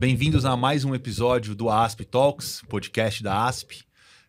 Bem-vindos a mais um episódio do ASP Talks, podcast da ASP.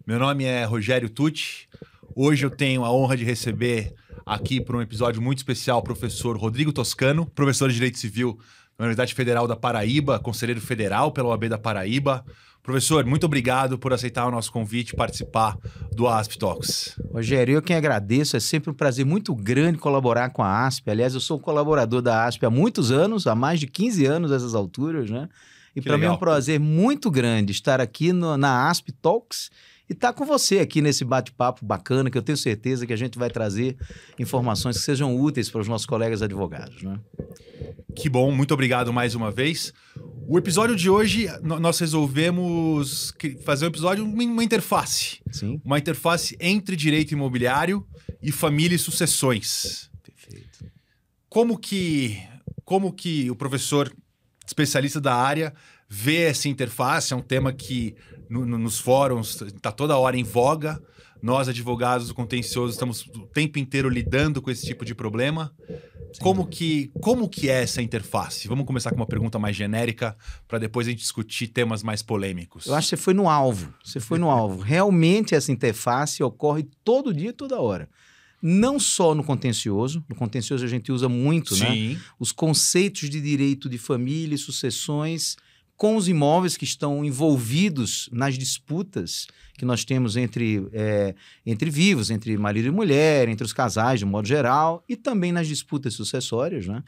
Meu nome é Rogério Tucci. Hoje eu tenho a honra de receber aqui para um episódio muito especial o professor Rodrigo Toscano, professor de Direito Civil na Universidade Federal da Paraíba, conselheiro federal pela OAB da Paraíba. Professor, muito obrigado por aceitar o nosso convite e participar do ASP Talks. Rogério, eu quem agradeço. É sempre um prazer muito grande colaborar com a ASP. Aliás, eu sou colaborador da ASP há muitos anos, há mais de 15 anos essas alturas, né? E para mim é um prazer muito grande estar aqui no, na ASP Talks e estar tá com você aqui nesse bate-papo bacana, que eu tenho certeza que a gente vai trazer informações que sejam úteis para os nossos colegas advogados. Né? Que bom, muito obrigado mais uma vez. O episódio de hoje, nós resolvemos fazer um episódio, uma interface. Sim. Uma interface entre direito imobiliário e família e sucessões. Perfeito. Como que, como que o professor especialista da área, vê essa interface, é um tema que no, no, nos fóruns está toda hora em voga. Nós, advogados do contencioso, estamos o tempo inteiro lidando com esse tipo de problema. Como que, como que é essa interface? Vamos começar com uma pergunta mais genérica para depois a gente discutir temas mais polêmicos. Eu acho que você foi no alvo. Você foi no alvo. Realmente essa interface ocorre todo dia toda hora não só no contencioso, no contencioso a gente usa muito, né? Sim. né? Os conceitos de direito de família e sucessões com os imóveis que estão envolvidos nas disputas que nós temos entre, é, entre vivos, entre marido e mulher, entre os casais, de modo geral, e também nas disputas sucessórias, né?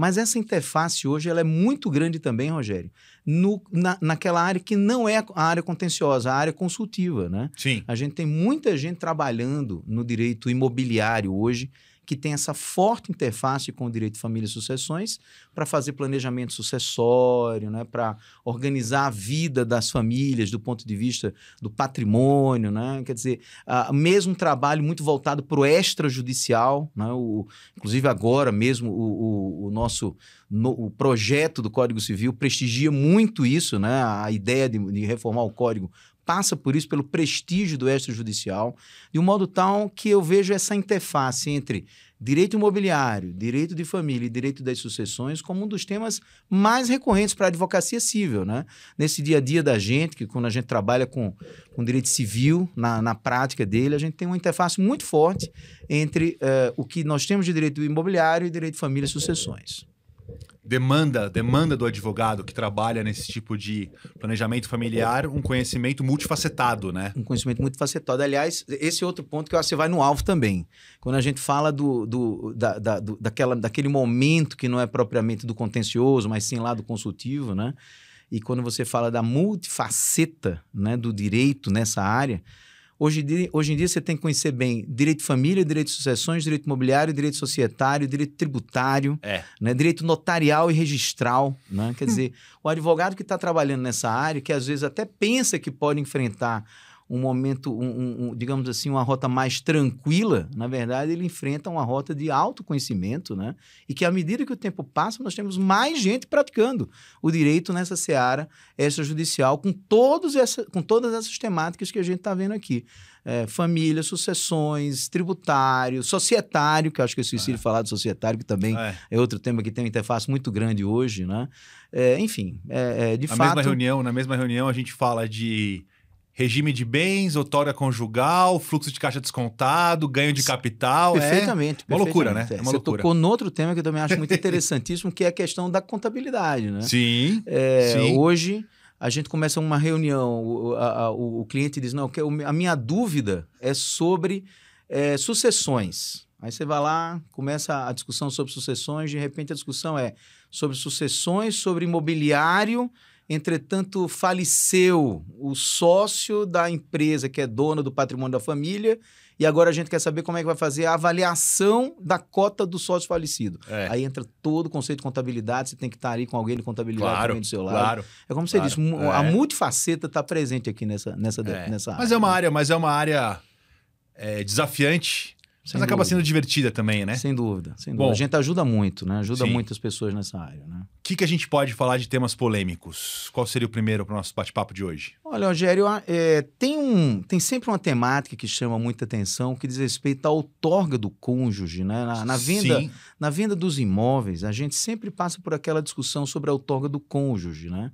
Mas essa interface hoje ela é muito grande também, Rogério, no, na, naquela área que não é a área contenciosa, a área consultiva, né? Sim. A gente tem muita gente trabalhando no direito imobiliário hoje que tem essa forte interface com o direito de família e sucessões para fazer planejamento sucessório, né, para organizar a vida das famílias do ponto de vista do patrimônio, né? Quer dizer, uh, mesmo trabalho muito voltado para o extrajudicial, né? O, inclusive agora mesmo o, o, o nosso no, o projeto do Código Civil prestigia muito isso, né? A ideia de, de reformar o código passa por isso, pelo prestígio do extrajudicial, de um modo tal que eu vejo essa interface entre direito imobiliário, direito de família e direito das sucessões como um dos temas mais recorrentes para a advocacia civil, né? Nesse dia a dia da gente, que quando a gente trabalha com, com direito civil, na, na prática dele, a gente tem uma interface muito forte entre uh, o que nós temos de direito imobiliário e direito de família e sucessões demanda, demanda do advogado que trabalha nesse tipo de planejamento familiar um conhecimento multifacetado, né? Um conhecimento multifacetado. Aliás, esse é outro ponto que eu acho que você vai no alvo também. Quando a gente fala do, do, da, da do, daquela, daquele momento que não é propriamente do contencioso, mas sim lá do consultivo, né? E quando você fala da multifaceta né, do direito nessa área, Hoje em, dia, hoje em dia você tem que conhecer bem direito de família, direito de sucessões, direito imobiliário, direito societário, direito tributário, é. né? direito notarial e registral. Né? Quer dizer, o advogado que está trabalhando nessa área, que às vezes até pensa que pode enfrentar um momento, um, um, digamos assim, uma rota mais tranquila, na verdade, ele enfrenta uma rota de autoconhecimento, né? E que à medida que o tempo passa, nós temos mais gente praticando o direito nessa seara extrajudicial, com, todos essa, com todas essas temáticas que a gente está vendo aqui. É, família, sucessões, tributário, societário, que acho que eu esqueci é. de falar do societário, que também é. é. outro tema que tem uma interface muito grande hoje, né? É, enfim, é, é, de na fato... Mesma reunião, na mesma reunião a gente fala de regime de bens, outorga conjugal, fluxo de caixa descontado, ganho de capital. É né? Perfeitamente. É uma loucura, né? É, Você tocou tocou noutro tema que eu também acho muito interessantíssimo, que é a questão da contabilidade, né? Sim, é, sim. Hoje, a gente começa uma reunião, o, a, o, o cliente diz, não, a minha dúvida é sobre é, sucessões. Aí você vai lá, começa a discussão sobre sucessões, de repente a discussão é sobre sucessões, sobre imobiliário Entretanto, faleceu o sócio da empresa, que é dono do patrimônio da família, e agora a gente quer saber como é que vai fazer a avaliação da cota do sócio falecido. É. Aí entra todo o conceito de contabilidade, você tem que estar ali com alguém de contabilidade claro, do seu lado. Claro, é como você claro, disse, é. a multifaceta está presente aqui nessa, nessa, é. nessa é né? área. Mas é uma área, mas é uma área desafiante, sem Mas acaba dúvida. sendo divertida também, né? Sem dúvida, sem dúvida. Bom, a gente ajuda muito, né? Ajuda sim. muitas pessoas nessa área, né? O que, que a gente pode falar de temas polêmicos? Qual seria o primeiro para o nosso bate-papo de hoje? Olha, Rogério, é, tem, um, tem sempre uma temática que chama muita atenção, que diz respeito à outorga do cônjuge, né? Na, na venda, sim. na venda dos imóveis, a gente sempre passa por aquela discussão sobre a outorga do cônjuge, né?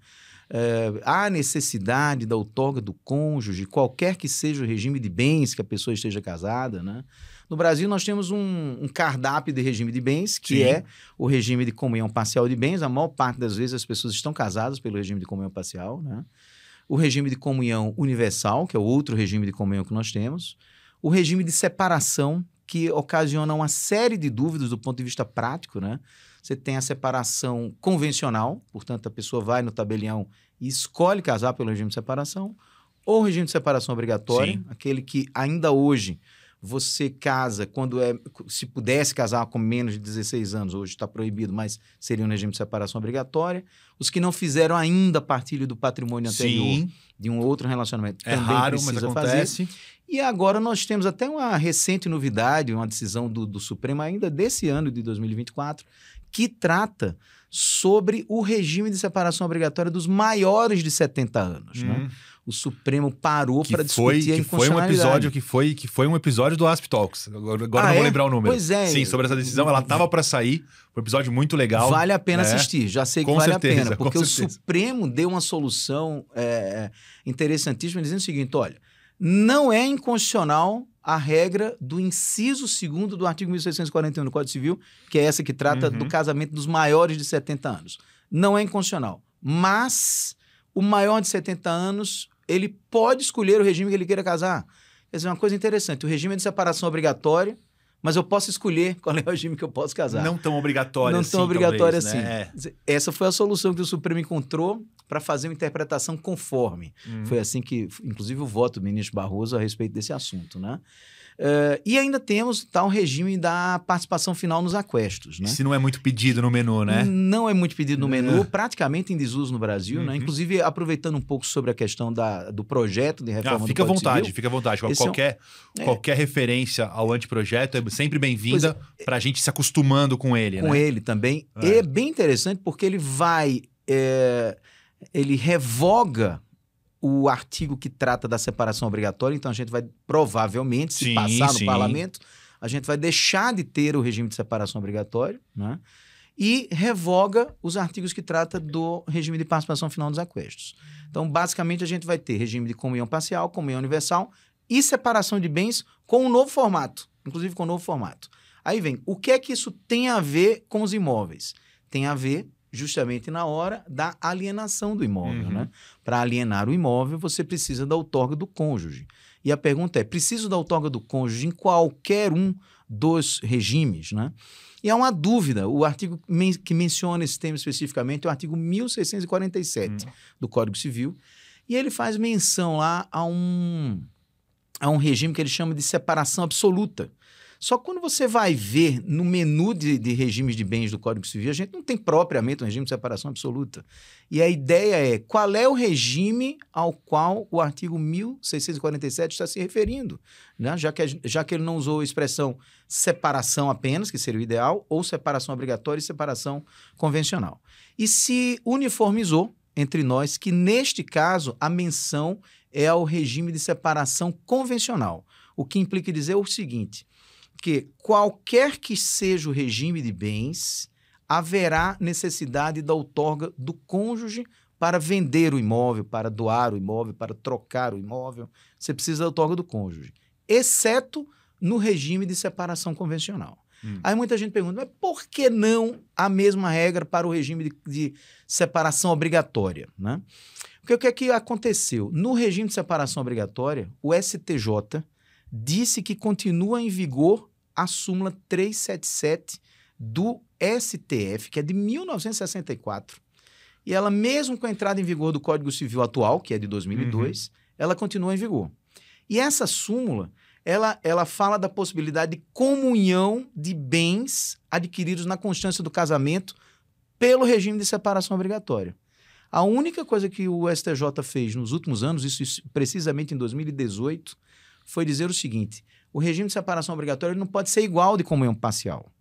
É, há necessidade da outorga do cônjuge, qualquer que seja o regime de bens que a pessoa esteja casada, né? No Brasil, nós temos um, um cardápio de regime de bens, que Sim. é o regime de comunhão parcial de bens. A maior parte das vezes as pessoas estão casadas pelo regime de comunhão parcial, né? O regime de comunhão universal, que é o outro regime de comunhão que nós temos. O regime de separação, que ocasiona uma série de dúvidas do ponto de vista prático, né? Você tem a separação convencional, portanto, a pessoa vai no tabelião e escolhe casar pelo regime de separação, ou regime de separação obrigatória, Sim. aquele que ainda hoje você casa quando é. Se pudesse casar com menos de 16 anos, hoje está proibido, mas seria um regime de separação obrigatória. Os que não fizeram ainda partilho do patrimônio anterior Sim. de um outro relacionamento é também raro, precisa mas acontece. fazer. E agora nós temos até uma recente novidade, uma decisão do, do Supremo ainda desse ano de 2024, que trata sobre o regime de separação obrigatória dos maiores de 70 anos. Né? Hum. Né? o Supremo parou para discutir foi, a que foi um episódio que foi que foi um episódio do Asp Talks. Agora ah, não é? vou lembrar o número. Pois é. Sim, sobre essa decisão, ela tava para sair. Foi um episódio muito legal. Vale a pena né? assistir. Já sei que com vale certeza, a pena, porque o Supremo deu uma solução é, é, interessantíssima dizendo o seguinte, olha, não é inconstitucional a regra do inciso segundo do artigo 1641 do Código Civil, que é essa que trata uhum. do casamento dos maiores de 70 anos. Não é inconstitucional, mas o maior de 70 anos ele pode escolher o regime que ele queira casar. Quer dizer, uma coisa interessante, o regime é de separação é obrigatório, mas eu posso escolher qual é o regime que eu posso casar. Não tão obrigatório Não assim, tão obrigatório talvez, assim. Né? Essa foi a solução que o Supremo encontrou para fazer uma interpretação conforme. Hum. Foi assim que, inclusive, o voto do ministro Barroso a respeito desse assunto, né? Uh, e ainda temos tal tá, regime da participação final nos aquestos. Né? não é muito pedido no menu, né? Não é muito pedido no menu, é. praticamente em desuso no Brasil, né? uhum. né? Inclusive, aproveitando um pouco sobre a questão da, do projeto de reforma ah, fica à vontade, Civil, fica à vontade. É qualquer, é qualquer referência ao anteprojeto é sempre bem-vinda é. para a gente se acostumando com ele. Com né? ele também. É. E é bem interessante porque ele vai. Eh, ele revoga o artigo que trata da separação obrigatória, então a gente vai provavelmente, se sim, passar no sim. parlamento, a gente vai deixar de ter o regime de separação obrigatória, né? E revoga os artigos que trata do regime de participação final dos aquestos. Então, basicamente, a gente vai ter regime de comunhão parcial, comunhão universal e separação de bens com um novo formato, inclusive com um novo formato. Aí vem, o que é que isso tem a ver com os imóveis? Tem a ver justamente na hora da alienação do imóvel. Uhum. Né? Para alienar o imóvel, você precisa da outorga do cônjuge. E a pergunta é: preciso da outorga do cônjuge em qualquer um dos regimes? Né? E há uma dúvida: o artigo que menciona esse tema especificamente é o artigo 1647 uhum. do Código Civil. E ele faz menção lá a um, a um regime que ele chama de separação absoluta só quando você vai ver no menu de, de regimes de bens do Código Civil, a gente não tem propriamente um regime de separação absoluta. E a ideia é qual é o regime ao qual o artigo 1647 está se referindo, né? já, que, já que ele não usou a expressão separação apenas, que seria o ideal, ou separação obrigatória e separação convencional. E se uniformizou entre nós que, neste caso, a menção é ao regime de separação convencional, o que implica dizer o seguinte que qualquer que seja o regime de bens, haverá necessidade da outorga do cônjuge para vender o imóvel, para doar o imóvel, para trocar o imóvel. Você precisa da outorga do cônjuge, exceto no regime de separação convencional. Hum. Aí muita gente pergunta, mas por que não a mesma regra para o regime de, de separação obrigatória? Né? Porque o que é que aconteceu? No regime de separação obrigatória, o STJ disse que continua em vigor a súmula 377 do STF, que é de 1964. E ela, mesmo com a entrada em vigor do Código Civil atual, que é de 2002, uhum. ela continua em vigor. E essa súmula, ela, ela fala da possibilidade de comunhão de bens adquiridos na constância do casamento pelo regime de separação obrigatória. A única coisa que o STJ fez nos últimos anos, isso precisamente em 2018, foi dizer o seguinte: o regime de separação obrigatória não pode ser igual de comunhão parcial.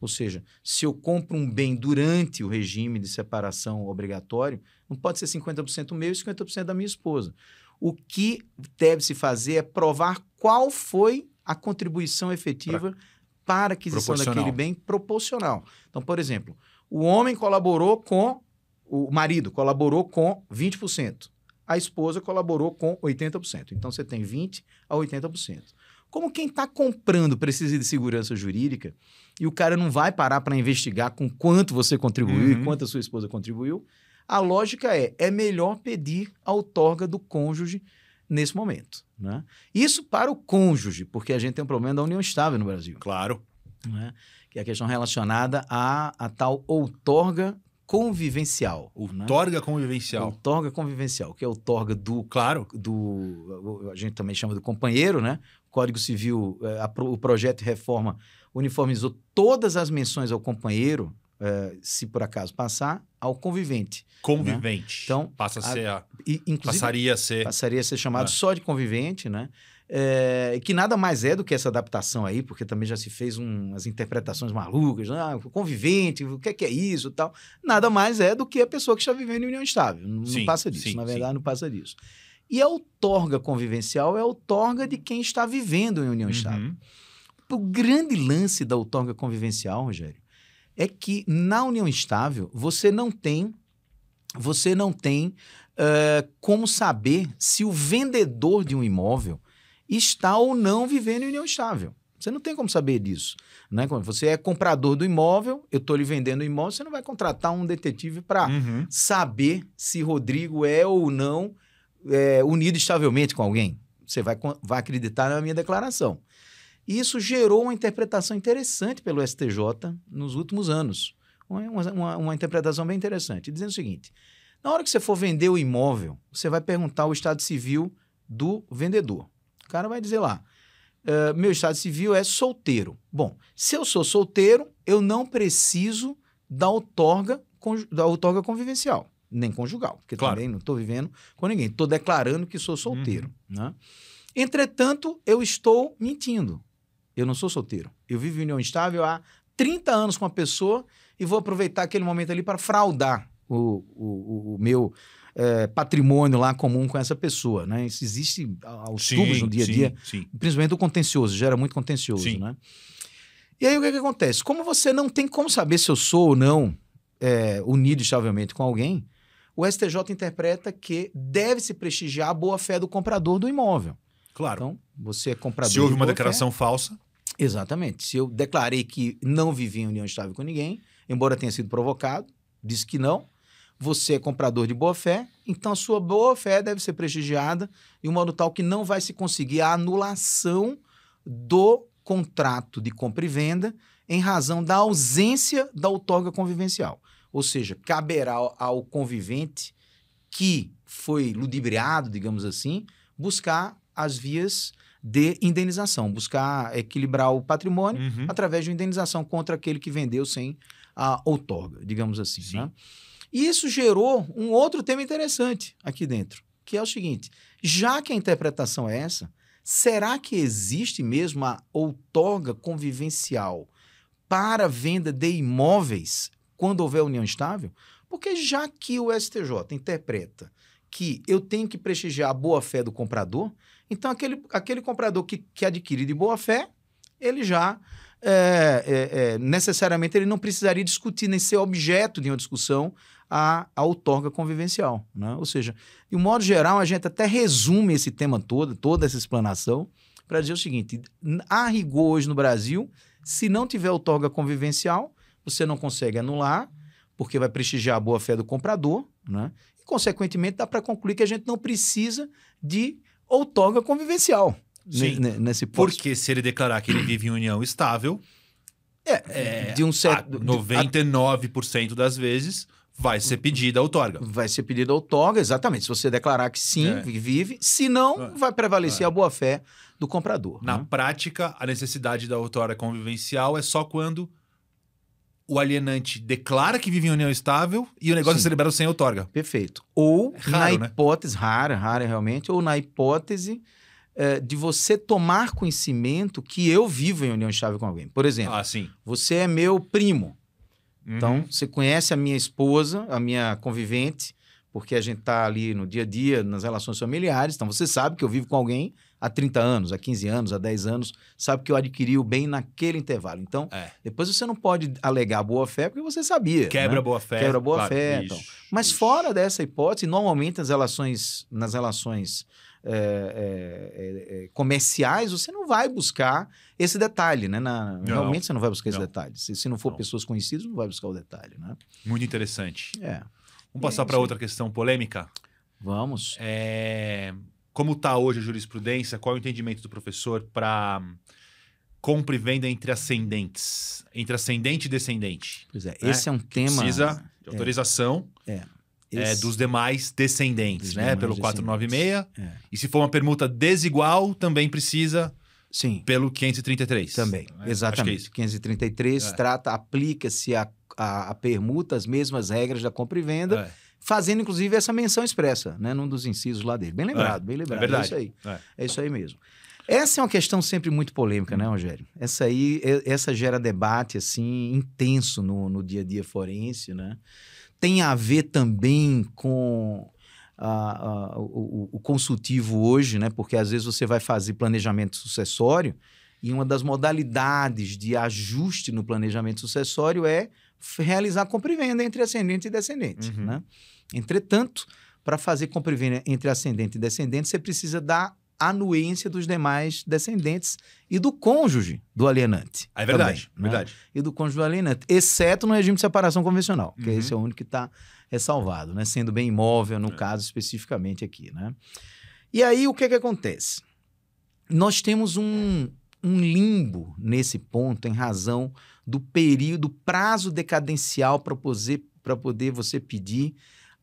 Ou seja, se eu compro um bem durante o regime de separação obrigatório, não pode ser 50% meu e 50% da minha esposa. O que deve se fazer é provar qual foi a contribuição efetiva pra... para a aquisição daquele bem proporcional. Então, por exemplo, o homem colaborou com o marido colaborou com 20%, a esposa colaborou com 80%. Então você tem 20 a 80%. Como quem está comprando precisa de segurança jurídica e o cara não vai parar para investigar com quanto você contribuiu uhum. e quanto a sua esposa contribuiu, a lógica é: é melhor pedir a outorga do cônjuge nesse momento. Né? Isso para o cônjuge, porque a gente tem um problema da união estável no Brasil. Claro. Né? Que é a questão relacionada à, a tal outorga convivencial. Né? Outorga né? convivencial. Outorga convivencial, que é outorga do... Claro. Do, a gente também chama do companheiro, né? Código Civil, eh, a, o projeto de reforma uniformizou todas as menções ao companheiro, eh, se por acaso passar, ao convivente. Né? Convivente. Né? Então, passa a ser a, e, passaria a ser passaria a ser chamado é. só de convivente, né? É, que nada mais é do que essa adaptação aí, porque também já se fez um, umas interpretações malucas, né? ah, convivente, o que é, que é isso tal. Nada mais é do que a pessoa que está vivendo em união estável. Não, sim, não passa disso, sim, na verdade, sim. não passa disso. E a é outorga convivencial é a outorga de quem está vivendo em união uhum. estável. O grande lance da outorga convivencial, Rogério, é que na união estável você não tem você não tem uh, como saber se o vendedor de um imóvel está ou não vivendo em união estável. Você não tem como saber disso. Né? Quando você é comprador do imóvel, eu estou lhe vendendo o imóvel, você não vai contratar um detetive para uhum. saber se Rodrigo é ou não é, unido estavelmente com alguém. Você vai, vai acreditar na minha declaração. E isso gerou uma interpretação interessante pelo STJ nos últimos anos. Uma, uma, uma, interpretação bem interessante, dizendo o seguinte: na hora que você for vender o imóvel, você vai perguntar o estado civil do vendedor. O cara vai dizer lá: uh, meu estado civil é solteiro. Bom, se eu sou solteiro, eu não preciso da outorga, da outorga convivencial nem conjugal, porque claro. também não estou vivendo com ninguém. Estou declarando que sou solteiro. Uhum. Né? Entretanto, eu estou mentindo. Eu não sou solteiro. Eu vivo em união estável há 30 anos com uma pessoa e vou aproveitar aquele momento ali para fraudar o, o, o meu é, patrimônio lá comum com essa pessoa, né? Isso existe aos sim, tubos no dia a dia, sim, sim. principalmente o contencioso, gera muito contencioso, né? E aí o que, é que, acontece? Como você não tem como saber se eu sou ou não é, unido estavelmente com alguém, o STJ interpreta que deve-se prestigiar a boa-fé do comprador do imóvel. Claro. Então, você é comprador. Se houve de uma declaração falsa. Exatamente. Se eu declarei que não vivi em união estável com ninguém, embora tenha sido provocado, disse que não, você é comprador de boa-fé, então a sua boa-fé deve ser prestigiada de um modo tal que não vai se conseguir a anulação do contrato de compra e venda em razão da ausência da outorga convivencial. Ou seja, caberá ao convivente que foi ludibriado, digamos assim, buscar as vias de indenização, buscar equilibrar o patrimônio uhum. através de indenização contra aquele que vendeu sem a outorga, digamos assim. Né? E isso gerou um outro tema interessante aqui dentro, que é o seguinte: já que a interpretação é essa, será que existe mesmo a outorga convivencial para venda de imóveis quando houver união estável? Porque já que o STJ interpreta que eu tenho que prestigiar a boa-fé do comprador, então aquele, aquele comprador que, que adquire de boa-fé, ele já é, é, é, necessariamente ele não precisaria discutir nem ser objeto de uma discussão a, a outorga convivencial. Né? Ou seja, de um modo geral, a gente até resume esse tema todo, toda essa explanação, para dizer o seguinte: há rigor hoje no Brasil, se não tiver outorga convivencial, você não consegue anular, porque vai prestigiar a boa-fé do comprador, né? E, consequentemente, dá para concluir que a gente não precisa de outorga convivencial. Sim. Nesse posto. Porque se ele declarar que ele vive em união estável, é, é de um certo. 99% das vezes vai ser pedida a outorga. Vai ser pedida a outorga, exatamente. Se você declarar que sim, é. vive. Se não, é. vai prevalecer é. a boa-fé do comprador. Na né? prática, a necessidade da outorga convivencial é só quando o alienante declara que vive em união estável e o negócio Sim. é celebrado sem outorga. Perfeito. Ou é raro, na né? hipótese, né? rara, rara realmente, ou na hipótese é, de você tomar conhecimento que eu vivo em união estável com alguém. Por exemplo, ah, você é meu primo. Uhum. Então, você conhece a minha esposa, a minha convivente, porque a gente está ali no dia a dia, nas relações familiares. Então, você sabe que eu vivo com alguém há 30 anos, há 15 anos, há 10 anos, sabe que eu adquiri o bem naquele intervalo. Então, é. depois você não pode alegar boa fé porque você sabia. Quebra né? boa fé. Quebra boa claro, fé. então. Mas fora dessa hipótese, normalmente nas relações, nas relações é, é, comerciais, você não vai buscar esse detalhe, né? Na, não, realmente você não vai buscar esse detalhe. Se, se não for não. pessoas conhecidas, não vai buscar o detalhe, né? Muito interessante. É. Vamos passar é para outra questão polêmica? Vamos. É como está hoje a jurisprudência, qual é o entendimento do professor para hum, compra e venda entre ascendentes, entre ascendente e descendente? Pois é, né? esse é um tema. Precisa é, de autorização. É. é. Esse... É, dos demais descendentes, dos né? Demais pelo descendentes. 496. É. E se for uma permuta desigual, também precisa Sim. pelo 533. Também, né? é? exatamente. É 533 trata, aplica-se a, a, a, permuta as mesmas regras da compra e venda. É fazendo inclusive essa menção expressa, né, num dos incisos lá dele. Bem é, lembrado, é, bem lembrado. É, verdade. é isso aí. É. é. isso aí mesmo. Essa é uma questão sempre muito polêmica, né, Rogério? Essa aí, essa gera debate assim intenso no, no dia a dia forense, né? Tem a ver também com a, a, o, o consultivo hoje, né? Porque às vezes você vai fazer planejamento sucessório e uma das modalidades de ajuste no planejamento sucessório é realizar compra e venda entre ascendente e descendente. Uhum. Né? Entretanto, para fazer compra e venda entre ascendente e descendente, você precisa da anuência dos demais descendentes e do cônjuge do alienante. Ah, é verdade, também, né? verdade. E do cônjuge do alienante, exceto no regime de separação convencional, uhum. que esse é o único que está ressalvado, é né? sendo bem imóvel, no é. caso especificamente aqui. Né? E aí, o que, é que acontece? Nós temos um, um limbo nesse ponto em razão do período, prazo decadencial para poder, poder você pedir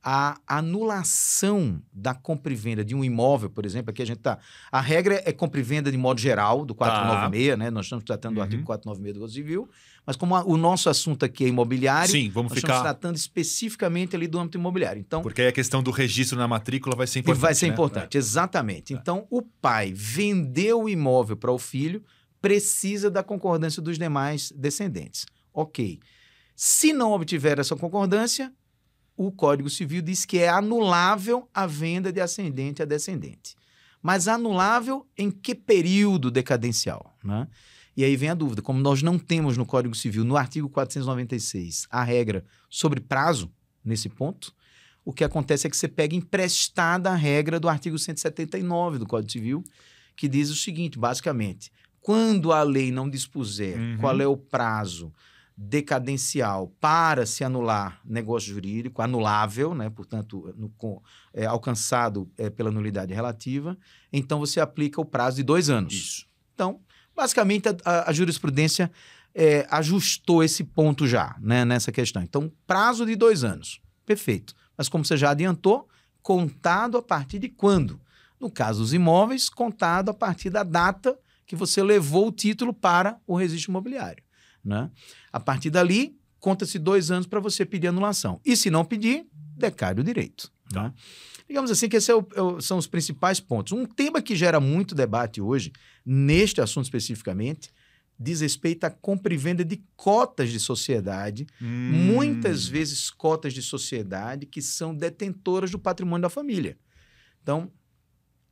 a anulação da compra e venda de um imóvel, por exemplo, aqui a gente está. A regra é compra e venda de modo geral, do 496, tá. né? Nós estamos tratando do uhum. artigo 496 do Código Civil. Mas como a, o nosso assunto aqui é imobiliário, Sim, vamos nós ficar... estamos tratando especificamente ali do âmbito imobiliário. Então, Porque aí a questão do registro na matrícula vai ser importante. Vai ser né? importante, é. exatamente. É. Então, o pai vendeu o imóvel para o filho, precisa da concordância dos demais descendentes. Ok. Se não obtiver essa concordância, o Código Civil diz que é anulável a venda de ascendente a descendente. Mas anulável em que período decadencial? Né? E aí vem a dúvida: como nós não temos no Código Civil, no artigo 496, a regra sobre prazo nesse ponto, o que acontece é que você pega emprestada a regra do artigo 179 do Código Civil, que diz o seguinte, basicamente: quando a lei não dispuser uhum. qual é o prazo decadencial para se anular negócio jurídico, anulável, né? portanto, no, com, é, alcançado é, pela nulidade relativa, então você aplica o prazo de dois anos. Isso. Então, Basicamente, a, a jurisprudência é, ajustou esse ponto já, né, nessa questão. Então, prazo de dois anos. Perfeito. Mas como você já adiantou, contado a partir de quando? No caso dos imóveis, contado a partir da data que você levou o título para o registro imobiliário. Né? A partir dali, conta-se dois anos para você pedir anulação. E se não pedir, decai o direito. Tá. Né? Digamos assim que esses é, é são os principais pontos. Um tema que gera muito debate hoje, neste assunto especificamente, diz respeito à compra e venda de cotas de sociedade, hum. muitas vezes cotas de sociedade que são detentoras do patrimônio da família. Então,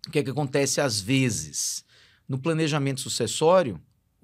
o que é que acontece às vezes? No planejamento sucessório,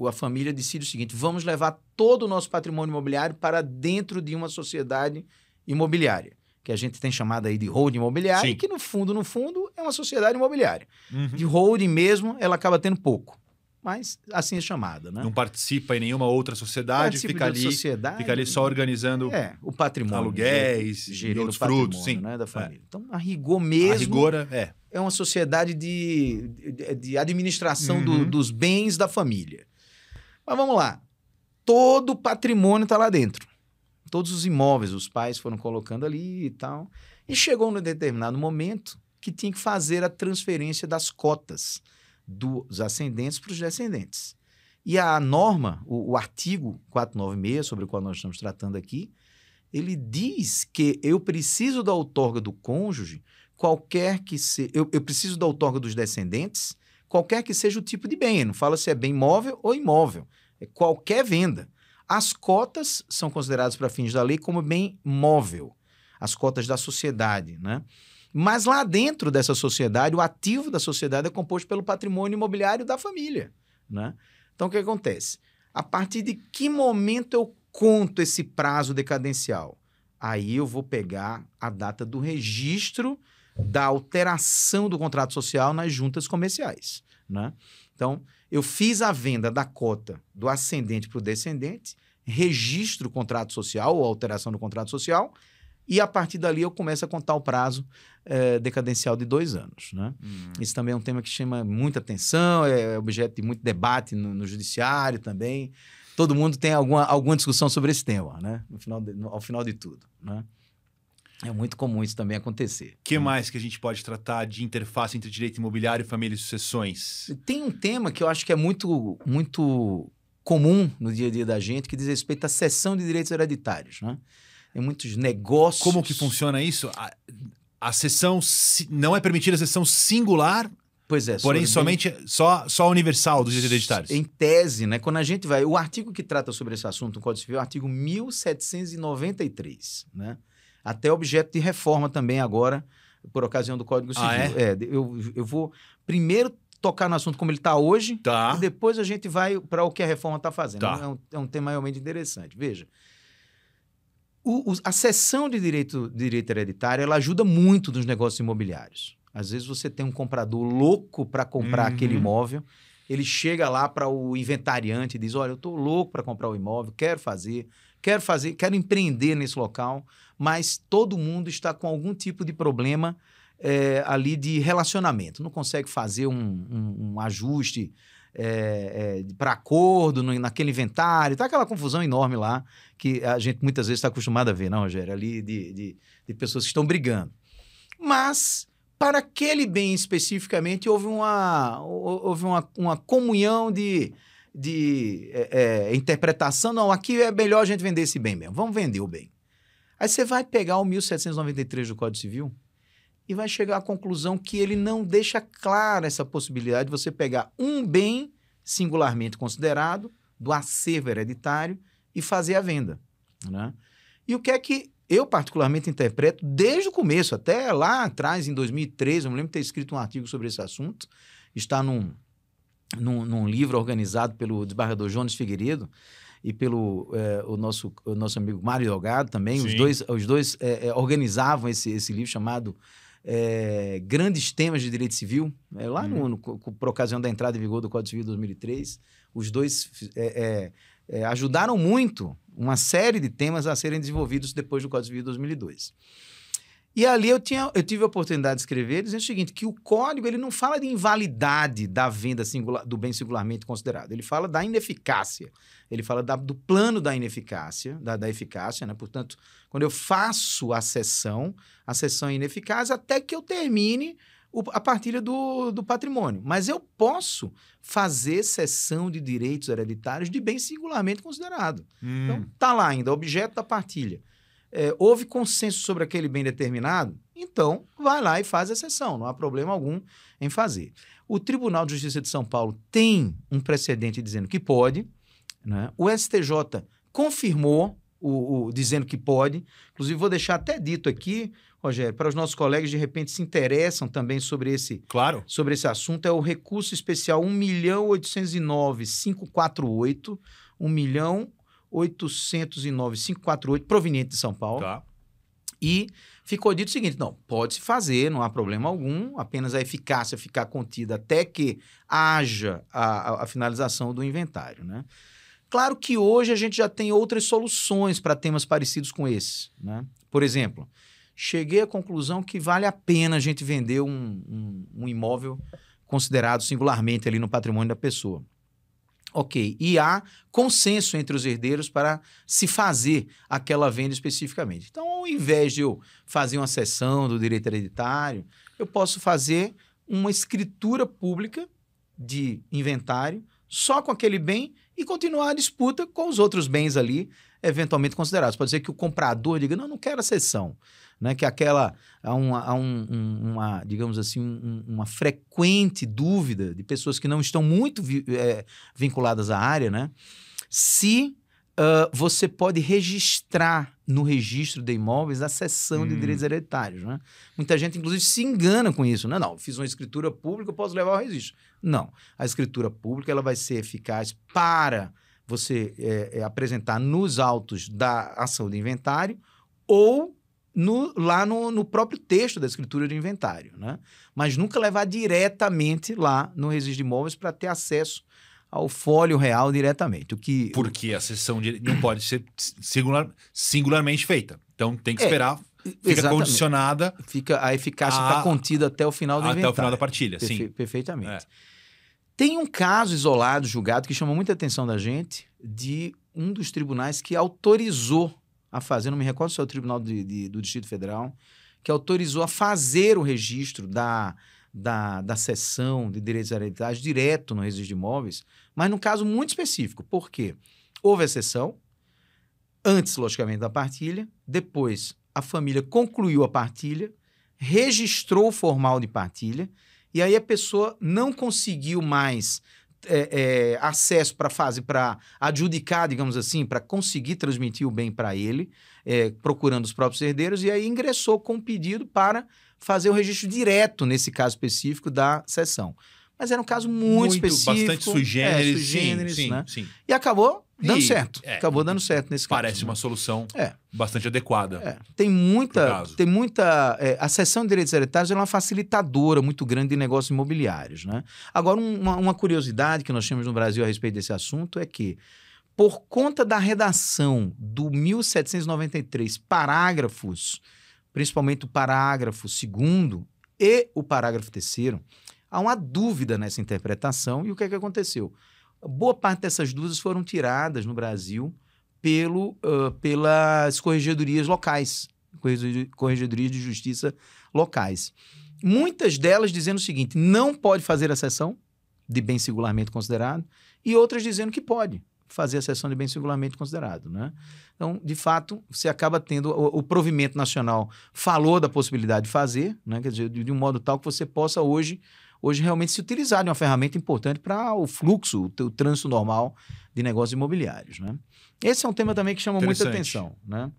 a família decide o seguinte: vamos levar todo o nosso patrimônio imobiliário para dentro de uma sociedade imobiliária que a gente tem chamado aí de holding imobiliária, Sim. que no fundo, no fundo, é uma sociedade imobiliária. Uhum. De holding mesmo, ela acaba tendo pouco. Mas assim é chamada, né? Não participa em nenhuma outra sociedade, fica ali, sociedade, fica ali só né? organizando é, o patrimônio, aluguéis, gerindo os frutos, sim, né, da é. família. É. Então, a rigor mesmo, a rigor, é. é uma sociedade de, de, de administração uhum. do, dos bens da família. Mas vamos lá, todo patrimônio está lá dentro todos os imóveis, os pais foram colocando ali e tal. E chegou num determinado momento que tinha que fazer a transferência das cotas dos ascendentes para os descendentes. E a norma, o, o, artigo 496, sobre o qual nós estamos tratando aqui, ele diz que eu preciso da outorga do cônjuge, qualquer que seja. Eu, eu preciso da outorga dos descendentes, qualquer que seja o tipo de bem. Não fala se é bem móvel ou imóvel. É qualquer venda. As cotas são consideradas para fins da lei como bem móvel, as cotas da sociedade, né? Mas lá dentro dessa sociedade, o ativo da sociedade é composto pelo patrimônio imobiliário da família, né? Então o que acontece? A partir de que momento eu conto esse prazo decadencial? Aí eu vou pegar a data do registro da alteração do contrato social nas juntas comerciais, né? Então, eu fiz a venda da cota do ascendente para o descendente, registro o contrato social ou alteração do contrato social, e a partir dali eu começo a contar o prazo é, decadencial de dois anos. Né? Hum. Isso também é um tema que chama muita atenção, é objeto de muito debate no, no judiciário também. Todo mundo tem alguma, alguma discussão sobre esse tema, né? No final de, no, ao final de tudo. Né? É muito comum isso também acontecer. O que mais que a gente pode tratar de interface entre direito imobiliário, família e sucessões? Tem um tema que eu acho que é muito, muito comum no dia a dia da gente, que diz respeito à cessão de direitos hereditários. Né? Tem muitos negócios. Como que funciona isso? A, cessão não é permitida a cessão singular. Pois é. Porém, somente só, só universal dos direitos hereditários. Em tese, né? Quando a gente vai. O artigo que trata sobre esse assunto no Código Civil é o artigo 1793, né? até objeto de reforma também agora, por ocasião do Código ah, Civil. Ah, é? é eu, eu vou primeiro tocar no assunto como ele está hoje, tá. e depois a gente vai para o que a reforma está fazendo. Tá. É, um, é um tema realmente interessante. Veja, o, o, a cessão de direito, direito hereditário ela ajuda muito nos negócios imobiliários. Às vezes você tem um comprador louco para comprar uhum. aquele imóvel, ele chega lá para o inventariante e diz: Olha, eu estou louco para comprar o imóvel, quero fazer, quero fazer, quero empreender nesse local, mas todo mundo está com algum tipo de problema é, ali de relacionamento. Não consegue fazer um, um, um ajuste é, é, para acordo no, naquele inventário, está aquela confusão enorme lá que a gente muitas vezes está acostumado a ver, não, Rogério? Ali de, de, de pessoas que estão brigando. Mas para aquele bem especificamente, houve uma, houve uma, uma comunhão de, de é, é, interpretação. Não, aqui é melhor a gente vender esse bem mesmo. Vamos vender o bem. Aí você vai pegar o 1793 do Código Civil e vai chegar à conclusão que ele não deixa clara essa possibilidade de você pegar um bem singularmente considerado do acervo hereditário e fazer a venda. Né? E o que é que eu particularmente interpreto desde o começo, até lá atrás, em 2013, eu me lembro de ter escrito um artigo sobre esse assunto, está num, num, num livro organizado pelo desembargador Jones Figueiredo, e pelo é, o nosso, o nosso amigo Mário Delgado também. Sim. Os dois, os dois é, organizavam esse, esse livro chamado é, grandes temas de direito civil, é, lá hum. no, uhum. no, por ocasião da entrada em vigor do Código Civil de 2003. Os dois é, ajudaram muito uma série de temas a serem desenvolvidos depois do Código Civil de 2002. E ali eu, tinha, eu tive a oportunidade de escrever dizendo o seguinte, que o código ele não fala de invalidade da venda singular, do bem singularmente considerado, ele fala da ineficácia, ele fala da, do plano da ineficácia, da, da eficácia, né? portanto, quando eu faço a sessão, a sessão é ineficaz até que eu termine o, a partilha do, do patrimônio. Mas eu posso fazer cessão de direitos hereditários de bem singularmente considerado. Então, hum. Então, está lá ainda, objeto da partilha é, houve consenso sobre aquele bem determinado, então vai lá e faz a sessão, não há problema algum em fazer. O Tribunal de Justiça de São Paulo tem um precedente dizendo que pode, né? o STJ confirmou o, o, dizendo que pode, inclusive vou deixar até dito aqui, Rogério, para os nossos colegas de repente se interessam também sobre esse, claro. sobre esse assunto, é o recurso especial 1.809.548, 1 milhão 809-548, proveniente de São Paulo. Tá. E ficou dito o seguinte: não, pode se fazer, não há problema algum, apenas a eficácia ficar contida até que haja a, a finalização do inventário. Né? Claro que hoje a gente já tem outras soluções para temas parecidos com esse. Né? Por exemplo, cheguei à conclusão que vale a pena a gente vender um, um, um imóvel considerado singularmente ali no patrimônio da pessoa. Ok, e há consenso entre os herdeiros para se fazer aquela venda especificamente. Então, ao invés de eu fazer uma sessão do direito hereditário, eu posso fazer uma escritura pública de inventário só com aquele bem e continuar a disputa com os outros bens ali eventualmente considerados. Pode ser que o comprador diga: não, não quero a sessão né? Que aquela há, um, há um, uma, digamos assim, um, uma frequente dúvida de pessoas que não estão muito vi, é, vinculadas à área, né? Se Uh, você pode registrar no registro de imóveis a cessão hum. de direitos hereditários. Né? Muita gente, inclusive, se engana com isso. Não, né, não, fiz uma escritura pública, posso levar o registro. Não. A escritura pública ela vai ser eficaz para você é, é, apresentar nos autos da ação de inventário ou no, lá no, no, próprio texto da escritura de inventário, né? mas nunca levar diretamente lá no registro de imóveis para ter acesso ao fólio real diretamente. O que... Porque a sessão de... não pode ser singular, singularmente feita. Então tem que é, esperar. É, fica exatamente. condicionada. Fica, a eficácia está contida até o final do até inventário. Até o final da partilha, Perfe sim. Perfeitamente. É. Tem um caso isolado, julgado, que chamou muita atenção da gente, de um dos tribunais que autorizou a fazer, não me recordo se é o Tribunal de, de, do Distrito Federal, que autorizou a fazer o registro da, da, da sessão de direitos hereditários direto no registro de imóveis, mas num caso muito específico. porque Houve a sessão, antes, logicamente, da partilha, depois a família concluiu a partilha, registrou o formal de partilha, e aí a pessoa não conseguiu mais é, é, acesso para a fase para adjudicar, digamos assim, para conseguir transmitir o bem para ele, é, procurando os próprios herdeiros, e aí ingressou com pedido para fazer o registro direto, nesse caso específico, da sessão. Mas era um caso muito, muito específico. Bastante sui generis. É, sui generis sim, né? sim, sim. E acabou dando e, certo. É, acabou dando certo nesse caso. Parece né? uma solução é. bastante adequada. É. Tem muita. Tem muita é, a seção de direitos hereditários é uma facilitadora muito grande de negócios imobiliários. Né? Agora, uma, uma curiosidade que nós temos no Brasil a respeito desse assunto é que por conta da redação do 1793, parágrafos, principalmente o parágrafo segundo e o parágrafo terceiro, Há uma dúvida nessa interpretação e o que é que aconteceu? Boa parte dessas dúvidas foram tiradas no Brasil pelo, uh, pelas corregedorias locais, corregedorias de justiça locais. Muitas delas dizendo o seguinte: não pode fazer a sessão de bem singularmente considerado, e outras dizendo que pode fazer a sessão de bem singularmente considerado. Né? Então, de fato, você acaba tendo. O, o, provimento nacional falou da possibilidade de fazer, né? quer dizer, de, de um modo tal que você possa hoje hoje realmente se utilizar de uma ferramenta importante para o fluxo, o, o trânsito normal de negócios imobiliários. Né? Esse é um tema também que chama muita atenção. Né?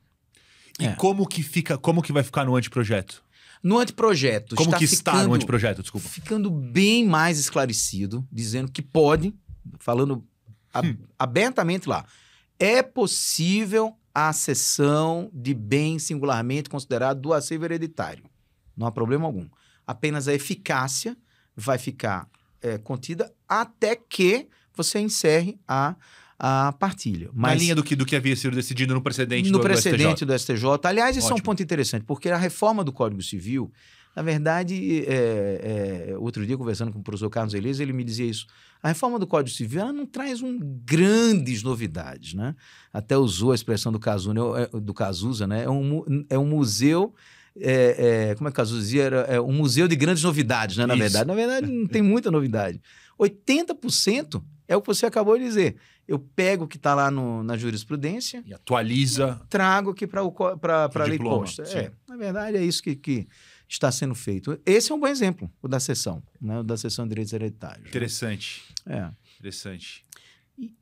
E é. como que fica, como que vai ficar no anteprojeto? No anteprojeto. Como está que está ficando, no anteprojeto, desculpa? Ficando bem mais esclarecido, dizendo que pode, falando hum. abertamente lá, é possível a cessão de bem singularmente considerado do acervo hereditário. Não há problema algum. Apenas a eficácia vai ficar é, contida até que você encerre a, a partilha. Mas, Na linha do que, do que havia sido decidido no precedente no do, precedente do STJ. do STJ. Aliás, isso Ótimo. é um ponto interessante, porque a reforma do Código Civil, na verdade, é, é, outro dia conversando com o professor Carlos Elias, ele me dizia isso. A reforma do Código Civil ela não traz um, grandes novidades, né? Até usou a expressão do Cazuza, né? é, do Cazuza né? É um, é um museu é, é, como é que é? a dizia? Era é, um museu de grandes novidades, né? Na Isso. verdade, na verdade, não tem muita novidade. 80% é o que você acabou de dizer. Eu pego o que está lá no, na jurisprudência. E atualiza. E trago aqui para a lei posta. É, na verdade, é isso que, que, está sendo feito. Esse é um bom exemplo, o da sessão, né? o da sessão de direitos hereditários. Interessante. Né? É. Interessante.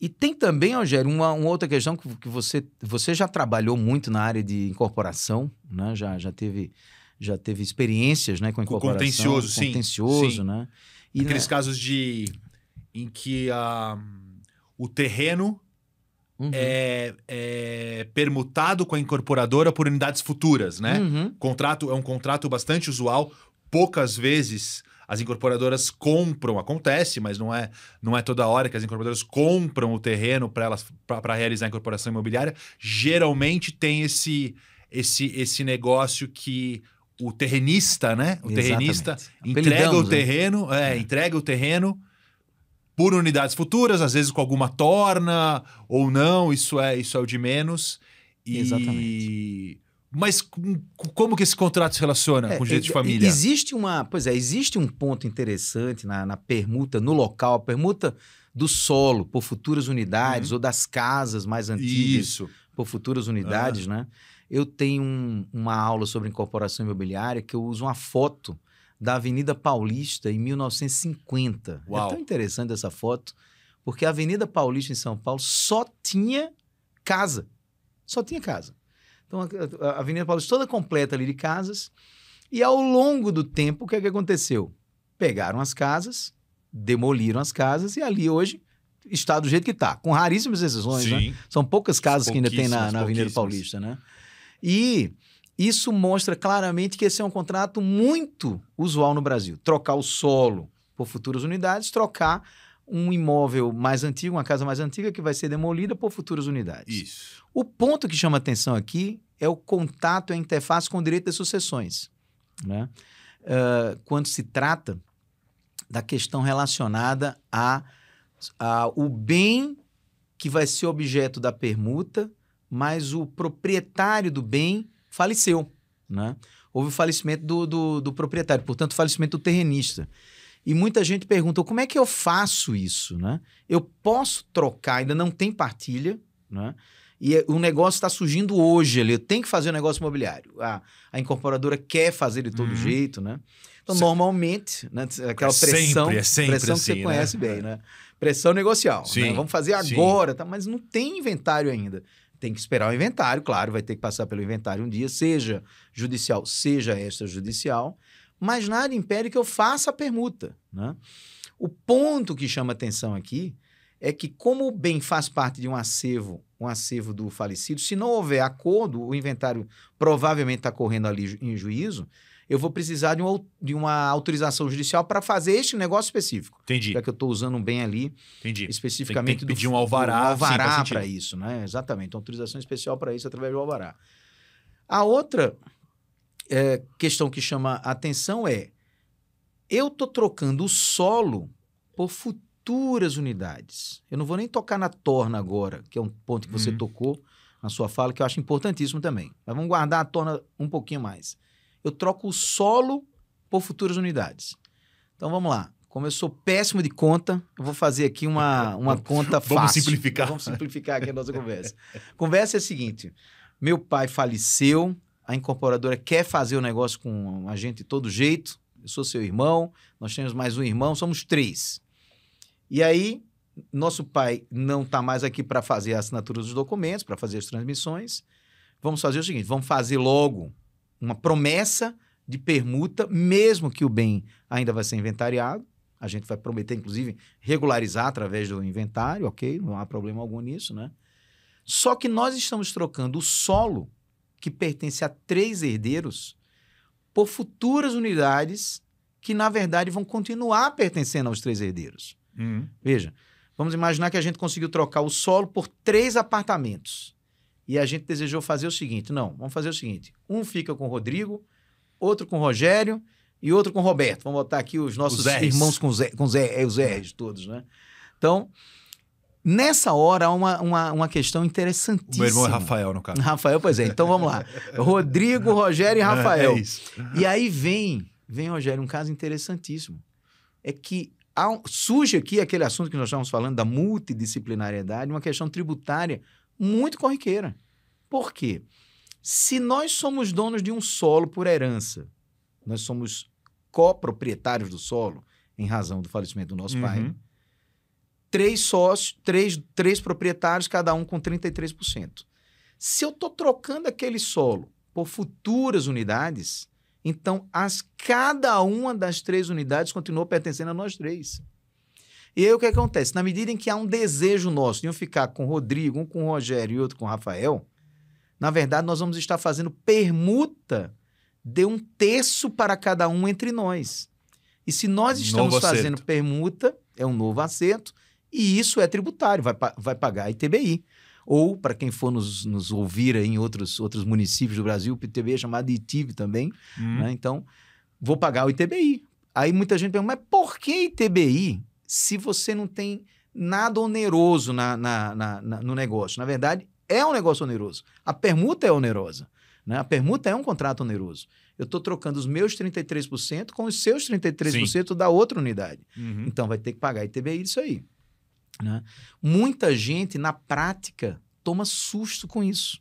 E, tem também, Rogério, uma, uma outra questão que, que, você, você já trabalhou muito na área de incorporação, né? já, já, teve, já teve experiências né, com incorporação. Contencioso, sim. Contencioso, sim. né? E Aqueles né? casos de em que a ah, o terreno uhum. é, é, permutado com a incorporadora por unidades futuras, né? Uhum. Contrato é um contrato bastante usual. Poucas vezes as incorporadoras compram, acontece, mas não é, não é toda hora que as incorporadoras compram o terreno para elas para realizar a incorporação imobiliária. Geralmente tem esse esse esse negócio que o terrenista, né? O Exatamente. terrenista entrega o né? terreno, é, é. entrega o terreno por unidades futuras, às vezes com alguma torna ou não, isso é isso é o de menos. E... Exatamente. Mas como que esse contrato se relaciona é, com o direito de família? Existe uma, pois é, existe um ponto interessante na, na permuta no local, a permuta do solo por futuras unidades uhum. ou das casas mais antigas Isso. por futuras unidades, né? Eu tenho um, uma aula sobre incorporação imobiliária que eu uso uma foto da Avenida Paulista em 1950. É Uau. É tão interessante essa foto, porque a Avenida Paulista em São Paulo só tinha casa. Só tinha casa. Então, a, Avenida Paulista toda completa ali de casas. E ao longo do tempo, o que, é que aconteceu? Pegaram as casas, demoliram as casas e ali hoje está do jeito que está, com raríssimas exceções. Né? São poucas casas que ainda tem na, na Avenida Paulista. Né? E isso mostra claramente que esse é um contrato muito usual no Brasil. Trocar o solo por futuras unidades, trocar um imóvel mais antigo, uma casa mais antiga que vai ser demolida por futuras unidades. Isso. O ponto que chama atenção aqui é o contato e a interface com o direito das sucessões. Né? Uh, quando se trata da questão relacionada a, a o bem que vai ser objeto da permuta, mas o proprietário do bem faleceu. Né? Houve o falecimento do, do, do proprietário, portanto, o falecimento do terrenista. E muita gente pergunta, como é que eu faço isso, né? Eu posso trocar, ainda não tem partilha, né? E é, o negócio está surgindo hoje ali, eu tenho que fazer o um negócio imobiliário. A, ah, a incorporadora quer fazer de todo uhum. jeito, né? Então, normalmente, né, aquela pressão, sempre, é sempre pressão assim, que você assim, né? conhece né? bem, né? Pressão negocial, né? sim, né? Vamos fazer agora, tá? mas não tem inventário ainda tem que esperar o inventário, claro, vai ter que passar pelo inventário um dia, seja judicial, seja extrajudicial mas nada impede que eu faça a permuta. Né? O ponto que chama atenção aqui é que, como o bem faz parte de um acervo, um acervo do falecido, se não houver acordo, o inventário provavelmente está correndo ali em juízo, eu vou precisar de, de uma autorização judicial para fazer este negócio específico. Entendi. Já que eu estou usando um bem ali Entendi. especificamente tem, tem do, pedir um alvará, alvará para isso, né? Exatamente, uma autorização especial para isso através do alvará. A outra é, questão que chama a atenção é: eu estou trocando o solo por futuras unidades. Eu não vou nem tocar na torna agora, que é um ponto que você uhum. tocou na sua fala, que eu acho importantíssimo também. Mas vamos guardar a torna um pouquinho mais. Eu troco o solo por futuras unidades. Então vamos lá. Como eu sou péssimo de conta, eu vou fazer aqui uma, uma conta fácil. Vamos simplificar. Vamos simplificar aqui a nossa conversa. conversa é a seguinte: meu pai faleceu, a incorporadora quer fazer o negócio com a gente de todo jeito. Eu sou seu irmão, nós temos mais um irmão, somos três. E aí, nosso pai não está mais aqui para fazer a assinatura dos documentos, para fazer as transmissões. Vamos fazer o seguinte: vamos fazer logo uma promessa de permuta, mesmo que o bem ainda vai ser inventariado. A gente vai prometer, inclusive, regularizar através do inventário, ok? Não há problema algum nisso, né? Só que nós estamos trocando o solo que pertence a três herdeiros, por futuras unidades que, na verdade, vão continuar pertencendo aos três herdeiros. Uhum. Veja, vamos imaginar que a gente conseguiu trocar o solo por três apartamentos. E a gente desejou fazer o seguinte: não, vamos fazer o seguinte: um fica com o Rodrigo, outro com o Rogério e outro com o Roberto. Vamos botar aqui os nossos os irmãos com, Zé, com Zé, é, os R's todos, né? Então, Nessa hora há uma, uma, uma questão interessantíssima. O meu irmão é Rafael, no caso. Rafael, pois é. Então vamos lá. Rodrigo, Rogério e é, Rafael. É isso. E aí vem, vem, Rogério, um caso interessantíssimo. É que um, surge aqui aquele assunto que nós estávamos falando da multidisciplinariedade, uma questão tributária muito corriqueira. Por quê? Se nós somos donos de um solo por herança, nós somos coproprietários do solo, em razão do falecimento do nosso uhum. pai, três sócios, três, três proprietários, cada um com 33%. Se eu estou trocando aquele solo por futuras unidades, então as, cada uma das três unidades continua pertencendo a nós três. E aí o que acontece? Na medida em que há um desejo nosso de eu ficar com o Rodrigo, um com o Rogério e outro com o Rafael, na verdade nós vamos estar fazendo permuta de um terço para cada um entre nós. E se nós estamos fazendo permuta, é um novo acerto, e isso é tributário, vai, vai pagar ITBI. Ou, para quem for nos, nos ouvir em outros, outros municípios do Brasil, o ITBI é chamado de ITIB também. Hum. Né? Então, vou pagar o ITBI. Aí muita gente pergunta, mas por que ITBI se você não tem nada oneroso na, na, na, na no negócio? Na verdade, é um negócio oneroso. A permuta é onerosa. Né? A permuta é um contrato oneroso. Eu estou trocando os meus 33% com os seus 33% Sim. da outra unidade. Uhum. Então vai ter que pagar ITBI disso aí. Né? Muita gente, na prática, toma susto com isso,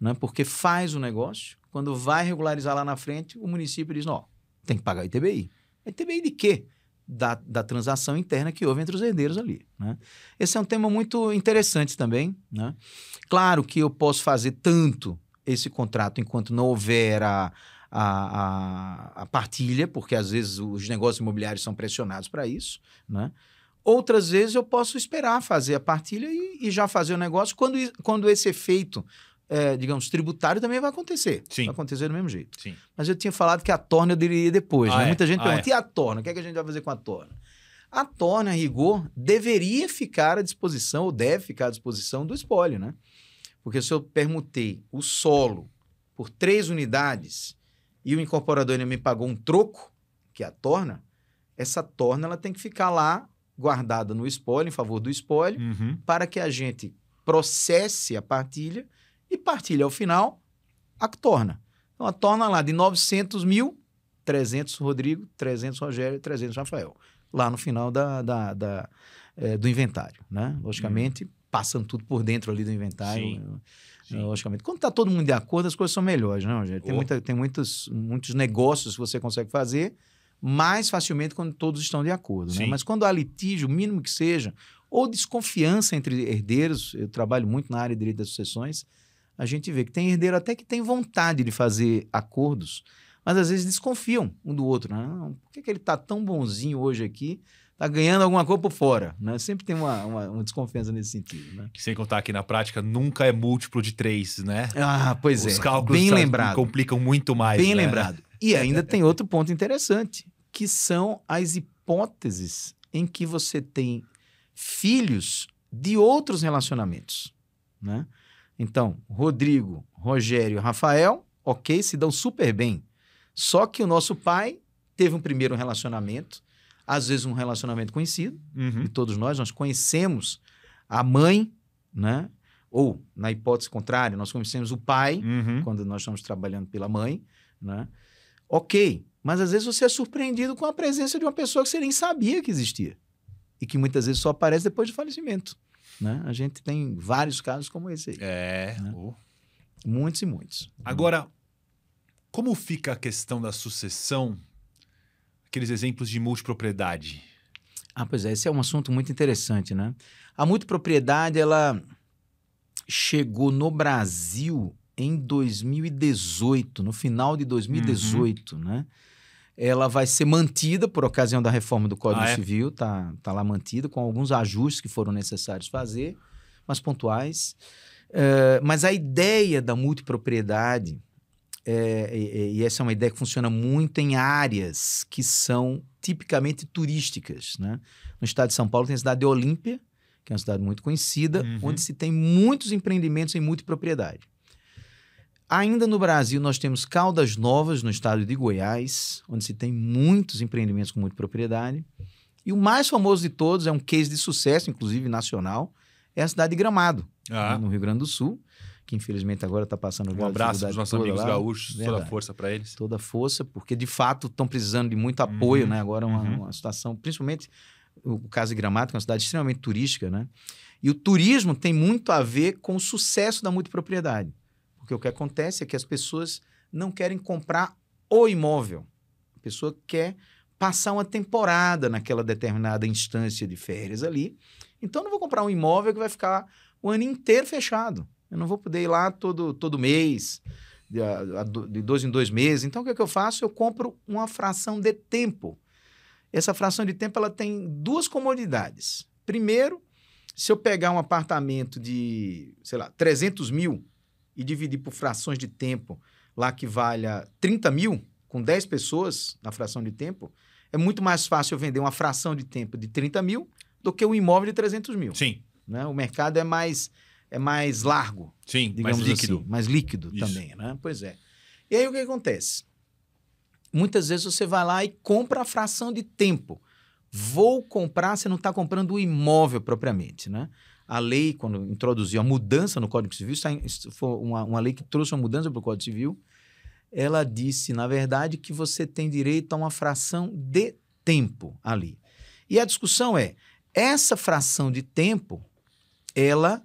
né? porque faz o negócio, quando vai regularizar lá na frente, o município diz, não, tem que pagar ITBI. ITBI de quê? Da, da transação interna que houve entre os herdeiros ali. Né? Esse é um tema muito interessante também. Né? Claro que eu posso fazer tanto esse contrato enquanto não houver a, a, a, a partilha, porque às vezes os negócios imobiliários são pressionados para isso, né? Outras vezes eu posso esperar fazer a partilha e, e já fazer o negócio quando, quando esse efeito, é, digamos, tributário também vai acontecer. Sim. Vai acontecer do mesmo jeito. Sim. Mas eu tinha falado que a torna eu diria depois. Ah, né? é? Muita gente ah, pergunta, é. e a torna? O que, é que a gente vai fazer com a torna? A torna, a rigor, deveria ficar à disposição, ou deve ficar à disposição do espólio, né? Porque se eu permutei o solo por três unidades e o incorporador ainda me pagou um troco, que é a torna, essa torna ela tem que ficar lá guardada no espólio, em favor do espólio, uhum. para que a gente processe a partilha e partilha ao final a torna. Então, a torna lá de 900 mil, 300 Rodrigo, 300 Rogério, 300 Rafael. Lá no final da, da, da é, do inventário, né? Logicamente, uhum. passando tudo por dentro ali do inventário. Sim. Né? Sim. Logicamente. Quando está todo mundo de acordo, as coisas são melhores, né, Rogério? Tem, oh. muita, tem muitos, muitos negócios que você consegue fazer mais facilmente quando todos estão de acordo. Né? Mas quando há litígio, mínimo que seja, ou desconfiança entre herdeiros, eu trabalho muito na área de direito das sucessões, a gente vê que tem herdeiro até que tem vontade de fazer acordos, mas às vezes desconfiam um do outro. Né? Por que, que ele está tão bonzinho hoje aqui? Está ganhando alguma coisa por fora. Né? Sempre tem uma, uma, uma desconfiança nesse sentido. Né? Sem contar que na prática nunca é múltiplo de três, né? Ah, pois Os é. Os cálculos Bem tá lembrado. complicam muito mais. Bem né? lembrado. E ainda tem outro ponto interessante que são as hipóteses em que você tem filhos de outros relacionamentos, né? Então, Rodrigo, Rogério, Rafael, ok, se dão super bem. Só que o nosso pai teve um primeiro relacionamento, às vezes um relacionamento conhecido, uhum. todos nós, nós conhecemos a mãe, né? Ou, na hipótese contrária, nós conhecemos o pai, uhum. quando nós estamos trabalhando pela mãe, né? Ok, mas às vezes você é surpreendido com a presença de uma pessoa que você nem sabia que existia. E que muitas vezes só aparece depois do falecimento. Né? A gente tem vários casos como esse aí. É. Né? Oh. Muitos e muitos. Agora, como fica a questão da sucessão? Aqueles exemplos de multipropriedade. Ah, pois é, esse é um assunto muito interessante, né? A multipropriedade, ela chegou no Brasil em 2018, no final de 2018, uhum. né? ela vai ser mantida por ocasião da reforma do Código ah, é? Civil, tá, tá lá mantida, com alguns ajustes que foram necessários fazer, mas pontuais. É, mas a ideia da multipropriedade, é, e, essa é uma ideia que funciona muito em áreas que são tipicamente turísticas. Né? No estado de São Paulo tem a cidade de Olímpia, que é uma cidade muito conhecida, uhum. onde se tem muitos empreendimentos em multipropriedade. Ainda no Brasil, nós temos Caldas Novas, no estado de Goiás, onde se tem muitos empreendimentos com muita propriedade. E o mais famoso de todos, é um case de sucesso, inclusive nacional, é a cidade de Gramado, ah. Né, no Rio Grande do Sul, que infelizmente agora está passando... Um abraço para os nossos amigos lá. gaúchos, Verdade. toda força para eles. Toda força, porque de fato estão precisando de muito apoio, uhum. né? Agora é uma, uhum. uma situação, principalmente o caso de Gramado, que é uma cidade extremamente turística, né? E o turismo tem muito a ver com o sucesso da multipropriedade. Porque o que acontece é que as pessoas não querem comprar o imóvel. A pessoa quer passar uma temporada naquela determinada instância de férias ali. Então, não vou comprar um imóvel que vai ficar o ano inteiro fechado. Eu não vou poder ir lá todo, todo mês, de, de dois em dois meses. Então, o que, é que eu faço? Eu compro uma fração de tempo. Essa fração de tempo ela tem duas comodidades. Primeiro, se eu pegar um apartamento de, sei lá, 300 mil e dividir por frações de tempo lá que valha 30 mil, com 10 pessoas na fração de tempo, é muito mais fácil eu vender uma fração de tempo de 30 mil do que um imóvel de 300 mil. Sim. Né? O mercado é mais, é mais largo. Sim, digamos mais assim, líquido. Assim, mais líquido Isso. também, né? Pois é. E aí o que acontece? Muitas vezes você vai lá e compra a fração de tempo. Vou comprar, você não está comprando o imóvel propriamente, né? A lei, quando introduziu a mudança no Código Civil, foi uma, uma lei que trouxe uma mudança para o Código Civil, ela disse, na verdade, que você tem direito a uma fração de tempo ali. E a discussão é, essa fração de tempo, ela,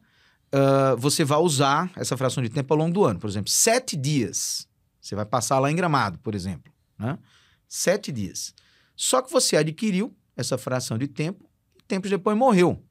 uh, você vai usar essa fração de tempo ao longo do ano. Por exemplo, sete dias. Você vai passar lá em Gramado, por exemplo. Né? Sete dias. Só que você adquiriu essa fração de tempo e tempos depois morreu.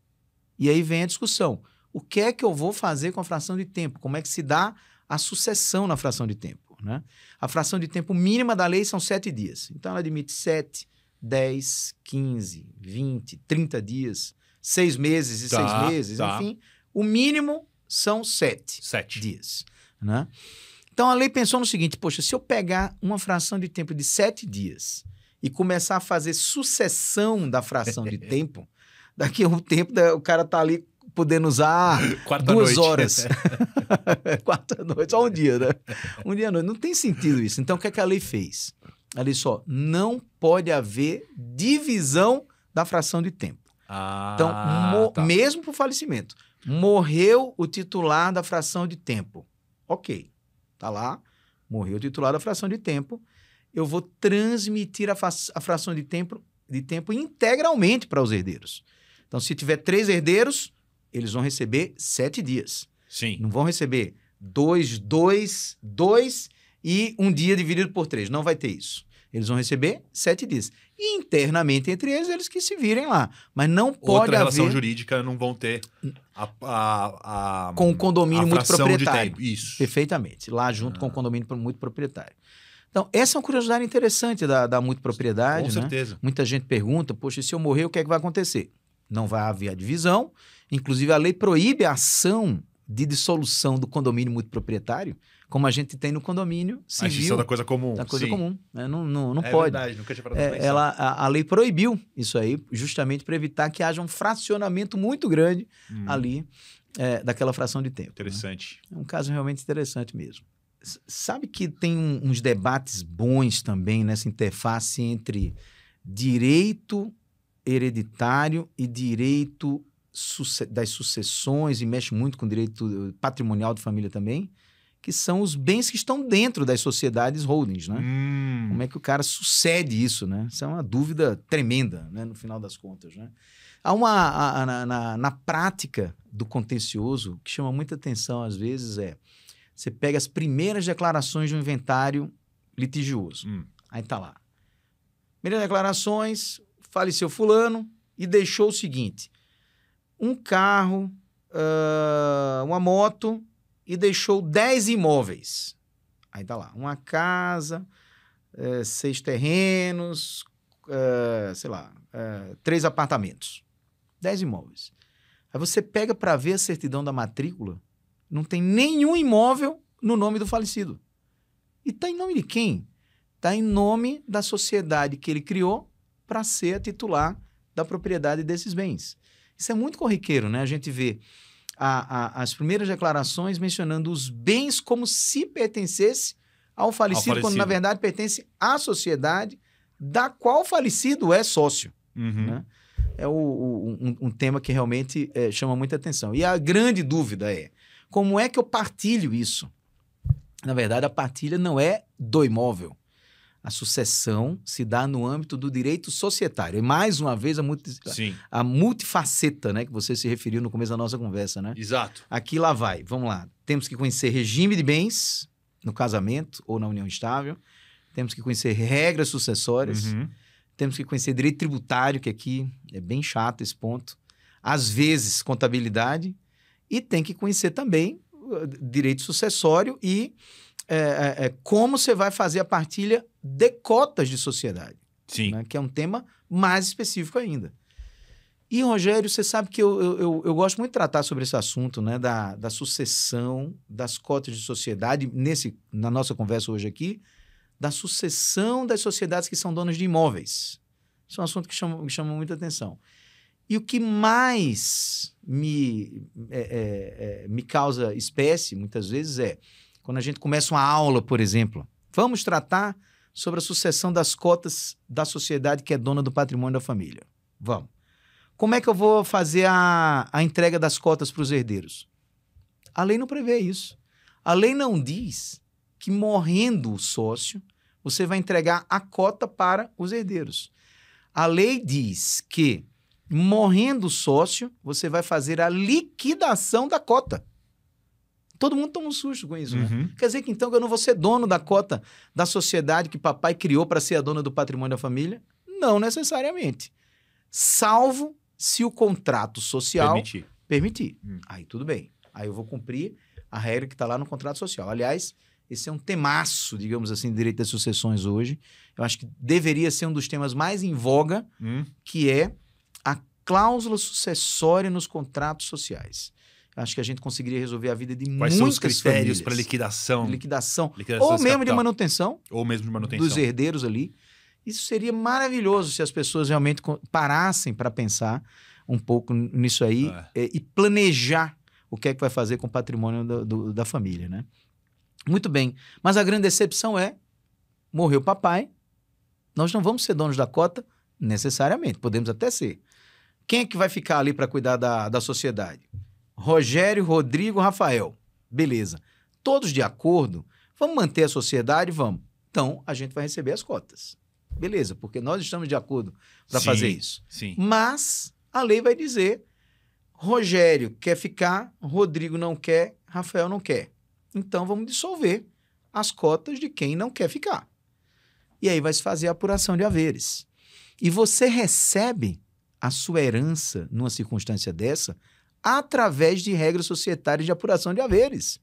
E aí vem a discussão. O que é que eu vou fazer com a fração de tempo? Como é que se dá a sucessão na fração de tempo? Né? A fração de tempo mínima da lei são sete dias. Então, ela admite sete, dez, quinze, vinte, trinta dias, seis meses e tá, seis meses, tá. enfim. O mínimo são sete, sete. dias. Né? Então a lei pensou no seguinte: poxa, se eu pegar uma fração de tempo de sete dias e começar a fazer sucessão da fração de tempo, daqui a um tempo né, o cara tá ali podendo usar Quarta duas noite. horas. Quarta noite, só um dia, né? Um dia à noite. Não tem sentido isso. Então, o que, é que a lei fez? A lei só, não pode haver divisão da fração de tempo. Ah, então, tá. mesmo o falecimento, morreu o titular da fração de tempo. Ok, tá lá, morreu o titular da fração de tempo, eu vou transmitir a, a fração de tempo, de tempo integralmente para os herdeiros. Então, se tiver três herdeiros, eles vão receber sete dias. Sim. Não vão receber dois, dois, dois e um dia dividido por três. Não vai ter isso. Eles vão receber sete dias. E internamente entre eles, eles que se virem lá. Mas não pode Outra relação jurídica não vão ter a, a, a Com o condomínio muito proprietário. Isso. Perfeitamente. Lá junto ah. com o condomínio muito proprietário. Então, essa é uma curiosidade interessante da, da muito propriedade. Com né? certeza. Muita gente pergunta, poxa, se eu morrer, o que é que vai acontecer? Não vai haver divisão. Inclusive, a lei proíbe a ação de dissolução do condomínio multiproprietário, como a gente tem no condomínio civil. A da coisa comum. Da coisa Sim. comum. Né? Não, não, não é pode. Verdade, nunca tinha parado é, ela, a, a, lei proibiu isso aí, justamente para evitar que haja um fracionamento muito grande hum. ali é, daquela fração de tempo. Né? Interessante. Né? É um caso realmente interessante mesmo. sabe que tem um, uns debates bons também nessa interface entre direito hereditário e direito das sucessões, e mexe muito com direito patrimonial de família também, que são os bens que estão dentro das sociedades holdings, né? Hum. Como é que o cara sucede isso, né? Isso é uma dúvida tremenda, né? No final das contas, né? Há uma... A, a, na, na prática do contencioso, que chama muita atenção às vezes é... Você pega as primeiras declarações de um inventário litigioso. Hum. Aí tá lá. Primeiras declarações, faleceu fulano e deixou o seguinte: um carro, uh, uma moto e deixou 10 imóveis. Aí tá lá, uma casa, uh, seis terrenos, uh, sei lá, eh, três apartamentos. 10 imóveis. Aí você pega para ver a certidão da matrícula, não tem nenhum imóvel no nome do falecido. E tá em nome de quem? Tá em nome da sociedade que ele criou para ser titular da propriedade desses bens. Isso é muito corriqueiro, né? A gente vê a, a, as primeiras declarações mencionando os bens como se pertencesse ao falecido, ao falecido, quando na verdade pertence à sociedade da qual o falecido é sócio. Uhum. Né? É o, o, um, um, tema que realmente é, chama muita atenção. E a grande dúvida é: como é que eu partilho isso? Na verdade, a partilha não é do imóvel a sucessão se dá no âmbito do direito societário. E mais uma vez a, multi, a multifaceta, né, que você se referiu no começo da nossa conversa, né? Exato. Aqui lá vai. Vamos lá. Temos que conhecer regime de bens no casamento ou na união estável. Temos que conhecer regras sucessórias. Uhum. Temos que conhecer direito tributário, que aqui é bem chato esse ponto. Às vezes, contabilidade. E tem que conhecer também uh, direito sucessório e é, é, é, como você vai fazer a partilha de cotas de sociedade. Sim. Né? Que é um tema mais específico ainda. E, Rogério, você sabe que eu, eu, eu, eu gosto muito de tratar sobre esse assunto, né? Da, da sucessão das cotas de sociedade, nesse, na nossa conversa hoje aqui, da sucessão das sociedades que são donas de imóveis. Isso é um assunto que chama, que chama muita atenção. E o que mais me, é, é, é me causa espécie, muitas vezes, é quando a gente começa uma aula, por exemplo, vamos tratar sobre a sucessão das cotas da sociedade que é dona do patrimônio da família. Vamos. Como é que eu vou fazer a, a entrega das cotas para os herdeiros? A lei não prevê isso. A lei não diz que morrendo o sócio, você vai entregar a cota para os herdeiros. A lei diz que morrendo o sócio, você vai fazer a liquidação da cota. Todo mundo toma um susto com isso, né? uhum. né? Quer dizer que então eu não vou ser dono da cota da sociedade que papai criou para ser a dona do patrimônio da família? Não necessariamente. Salvo se o contrato social permitir. permitir. Hum. Aí tudo bem. Aí eu vou cumprir a regra que está lá no contrato social. Aliás, esse é um temaço, digamos assim, de direito das sucessões hoje. Eu acho que deveria ser um dos temas mais em voga, hum. que é a cláusula sucessória nos contratos sociais acho que a gente conseguiria resolver a vida de Quais muitas são os critérios para liquidação? liquidação? liquidação? Ou mesmo de manutenção. Ou mesmo de manutenção. Dos herdeiros ali. Isso seria maravilhoso se as pessoas realmente parassem para pensar um pouco nisso aí é. é. e planejar o que é que vai fazer com o patrimônio do, do, da família, né? Muito bem. Mas a grande decepção é: morreu o papai, nós não vamos ser donos da cota necessariamente, podemos até ser. Quem é que vai ficar ali para cuidar da, da sociedade? Rogério, Rodrigo, Rafael. Beleza. Todos de acordo? Vamos manter a sociedade? Vamos. Então, a gente vai receber as cotas. Beleza, porque nós estamos de acordo para fazer isso. Sim. Mas a lei vai dizer: Rogério quer ficar, Rodrigo não quer, Rafael não quer. Então, vamos dissolver as cotas de quem não quer ficar. E aí vai se fazer a apuração de haveres. E você recebe a sua herança numa circunstância dessa através de regras societárias de apuração de haveres.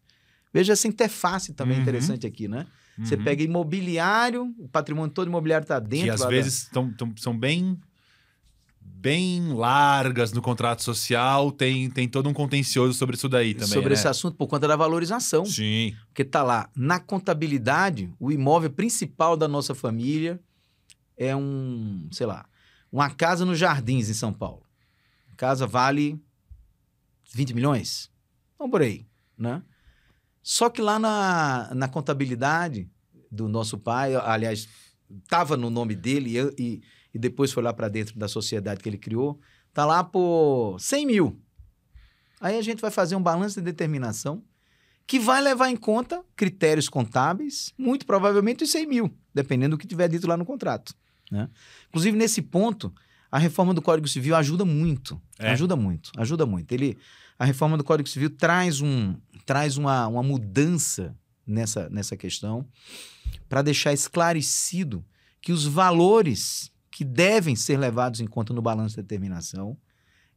Veja essa interface também uhum. interessante aqui, né? Uhum. Você pega imobiliário, o patrimônio todo imobiliário está dentro. Que às vezes da... tão, tão, são bem bem largas no contrato social, tem, tem todo um contencioso sobre isso daí também. Sobre né? esse assunto por conta da valorização. Sim. Porque está lá, na contabilidade, o imóvel principal da nossa família é um, sei lá, uma casa nos Jardins em São Paulo. A casa vale 20 milhões? Vamos por aí, né? Só que lá na, na contabilidade do nosso pai, aliás, estava no nome dele e, e, depois foi lá para dentro da sociedade que ele criou, tá lá por 100 mil. Aí a gente vai fazer um balanço de determinação que vai levar em conta critérios contábeis, muito provavelmente os 100 mil, dependendo do que tiver dito lá no contrato. Né? Inclusive, nesse ponto, a reforma do Código Civil ajuda muito. É. Ajuda muito, ajuda muito. Ele a reforma do Código Civil traz, um, traz uma, uma mudança nessa, nessa questão para deixar esclarecido que os valores que devem ser levados em conta no balanço de determinação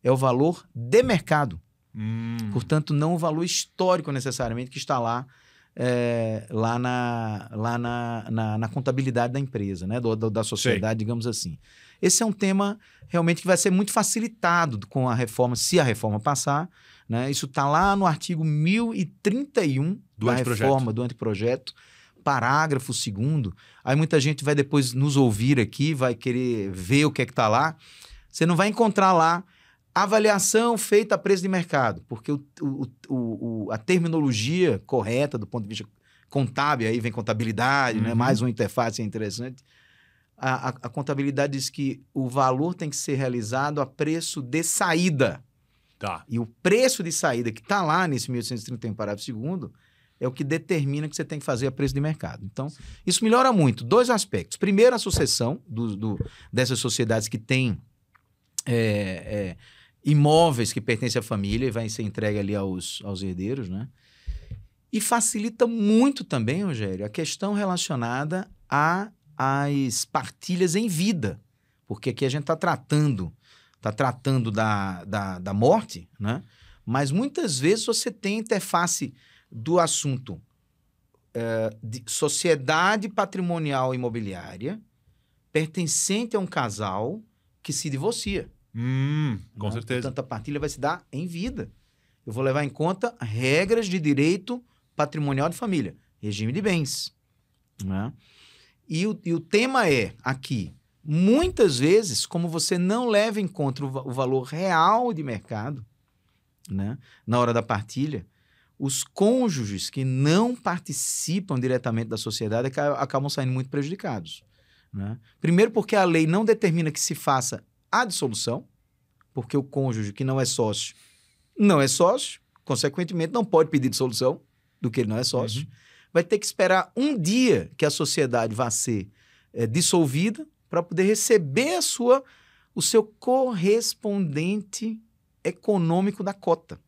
é o valor de mercado. Hum. Portanto, não o valor histórico necessariamente que está lá, é, lá, na, lá na, na, na, contabilidade da empresa, né? Do, do da sociedade, digamos assim esse é um tema realmente que vai ser muito facilitado com a reforma, se a reforma passar. Né? Isso está lá no artigo 1031 do da anteprojeto. reforma, do anteprojeto, parágrafo segundo. Aí muita gente vai depois nos ouvir aqui, vai querer ver o que é que está lá. Você não vai encontrar lá avaliação feita a preço de mercado, porque o, o, o, a terminologia correta do ponto de vista contábil, aí vem contabilidade, né? uhum. né? mais uma interface interessante, a, a, a contabilidade diz que o valor tem que ser realizado a preço de saída. Tá. E o preço de saída que está lá nesse 1831 parágrafo segundo é o que determina que você tem que fazer a preço de mercado. Então, Sim. isso melhora muito. Dois aspectos. Primeiro, a sucessão do, do dessas sociedades que têm é, é, imóveis que pertencem à família e vai ser entregue ali aos, aos herdeiros, né? E facilita muito também, Rogério, a questão relacionada a as partilhas em vida, porque aqui a gente está tratando, está tratando da, da, da morte, né? Mas muitas vezes você tem interface do assunto é, de sociedade patrimonial imobiliária pertencente a um casal que se divorcia. Hum, com né? certeza. Portanto, a partilha vai se dar em vida. Eu vou levar em conta regras de direito patrimonial de família, regime de bens. Né? E o, e o tema é, aqui, muitas vezes, como você não leva em conta o, o valor real de mercado, né, na hora da partilha, os cônjuges que não participam diretamente da sociedade acabam saindo muito prejudicados. Né? Primeiro, porque a lei não determina que se faça a dissolução, porque o cônjuge que não é sócio não é sócio, consequentemente, não pode pedir dissolução do que ele não é sócio. Uhum vai ter que esperar um dia que a sociedade vá ser é, dissolvida para poder receber a sua, o seu correspondente econômico da cota,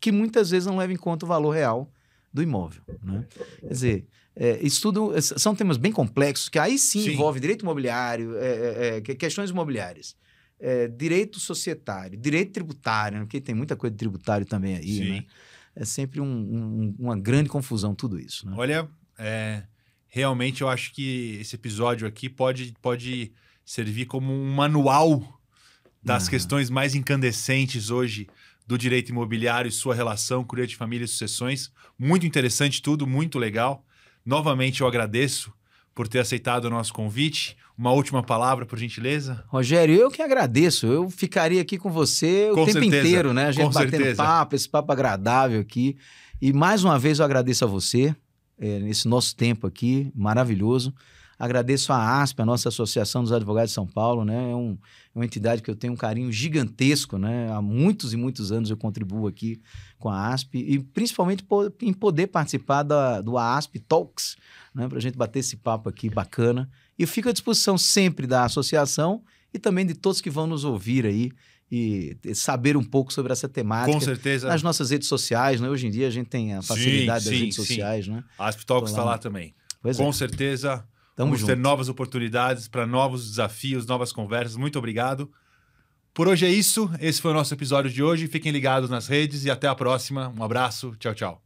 que muitas vezes não leva em conta o valor real do imóvel. Né? Quer dizer, é, tudo é, são temas bem complexos, que aí sim, sim. envolve direito imobiliário, é, é, é questões imobiliárias, é, direito societário, direito tributário, né? porque tem muita coisa de tributário também aí, sim. né? é sempre um, um, uma grande confusão tudo isso. Né? Olha, é, realmente eu acho que esse episódio aqui pode, pode servir como um manual das ah. questões mais incandescentes hoje do direito imobiliário e sua relação com o direito de família e sucessões. Muito interessante tudo, muito legal. Novamente eu agradeço por ter aceitado o nosso convite uma última palavra, por gentileza? Rogério, eu que agradeço. Eu ficaria aqui com você com o certeza. tempo inteiro, né? A gente com batendo certeza. papo, esse papo agradável aqui. E mais uma vez eu agradeço a você, é, nesse nosso tempo aqui, maravilhoso. Agradeço a ASP, a nossa Associação dos Advogados de São Paulo, né? É, um, é uma entidade que eu tenho um carinho gigantesco, né? Há muitos e muitos anos eu contribuo aqui com a ASP e principalmente em poder participar da, do ASP Talks, né? Para a gente bater esse papo aqui bacana. E fico à disposição sempre da associação e também de todos que vão nos ouvir aí e saber um pouco sobre essa temática. Com certeza. Nas nossas redes sociais, né? Hoje em dia a gente tem a facilidade sim, das sim, redes sociais, sim. né? A Aspetalks está lá, lá também. Pois é. Com é. certeza. Tamo vamos junto. ter novas oportunidades para novos desafios, novas conversas. Muito obrigado. Por hoje é isso. Esse foi o nosso episódio de hoje. Fiquem ligados nas redes e até a próxima. Um abraço. Tchau, tchau.